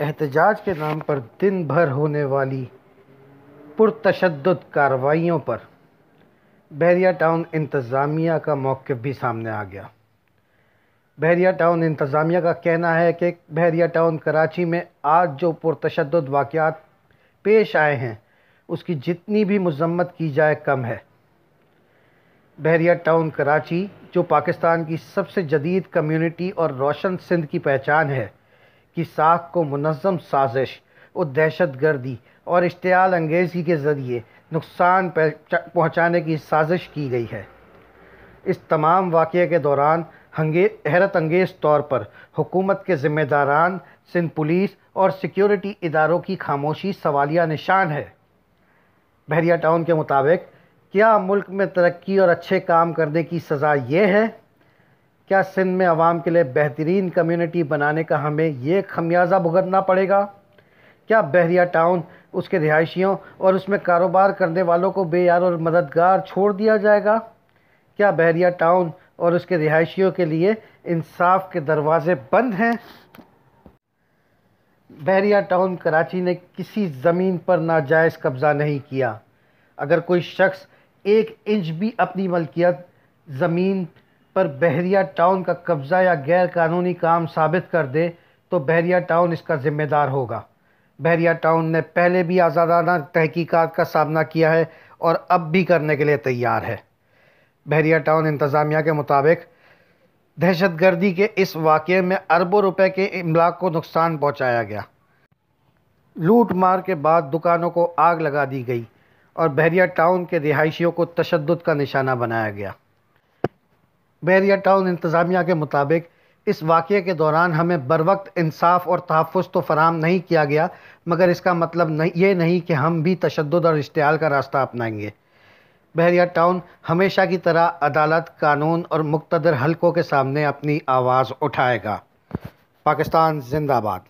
एहतजाज के नाम पर दिन भर होने वाली पुरतशद कार्रवाइयों पर बहरिया टाउन इंतज़ामिया का मौक़ भी सामने आ गया बहरिया टाउन इंतज़ामिया का कहना है कि बहरिया टाउन कराची में आज जो पुरतशद वाक़ात पेश आए हैं उसकी जितनी भी मजम्मत की जाए कम है बहरिया टाउन कराची जो पाकिस्तान की सबसे जदीद कम्युनिटी और रोशन सिंध की पहचान है की साख को मनम साजिश और दहशत गर्दी और इश्तियाल अंगेज़ी के ज़रिए नुकसान पहुँचाने की साजिश की गई है इस तमाम वाक़े के दौरान हैरत अंगेज़ तौर पर हुकूमत के ज़िम्मेदारान सिंध पुलिस और सिक्योरिटी इदारों की खामोशी सवालिया निशान है बहरिया टाउन के मुताबिक क्या मुल्क में तरक्की और अच्छे काम करने की सज़ा ये है क्या सिंध में आवाम के लिए बेहतरीन कम्युनिटी बनाने का हमें ये खमियाजा भुगतना पड़ेगा क्या बहरिया टाउन उसके रिहायशियों और उसमें कारोबार करने वालों को बेयार और मददगार छोड़ दिया जाएगा क्या बहरिया टाउन और उसके रिहायशियों के लिए इंसाफ के दरवाजे बंद हैं बहरिया टाउन कराची ने किसी ज़मीन पर नाजायज़ कब्ज़ा नहीं किया अगर कोई शख्स एक इंच भी अपनी मलकियत ज़मीन पर बहरिया टाउन का कब्ज़ा या गैर कानूनी काम साबित कर दे तो बहरिया टाउन इसका ज़िम्मेदार होगा बहरिया टाउन ने पहले भी आज़ादाना तहकीकात का सामना किया है और अब भी करने के लिए तैयार है बहरिया टाउन इंतज़ामिया के मुताबिक दहशत गर्दी के इस वाक़े में अरबों रुपए के इमलाक को नुकसान पहुँचाया गया लूट मार के बाद दुकानों को आग लगा दी गई और बहरिया टाउन के रिहाइशियों को तशद का निशाना बनाया गया बैरिया टाउन इंतज़ामिया के मुताबिक इस वाक़े के दौरान हमें बर वक्त इंसाफ और तहफ़ तो फराम नहीं किया गया मगर इसका मतलब नहीं ये नहीं कि हम भी तशद और इश्तियाल का रास्ता अपनाएंगे बहरिया टाउन हमेशा की तरह अदालत कानून और मुख्तर हलकों के सामने अपनी आवाज़ उठाएगा पाकिस्तान जिंदाबाद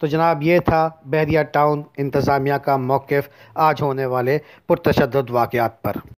तो जनाब ये था बहरिया टाउन इंतज़ामिया का मौक़ आज होने वाले पुरतशद वाक़ात पर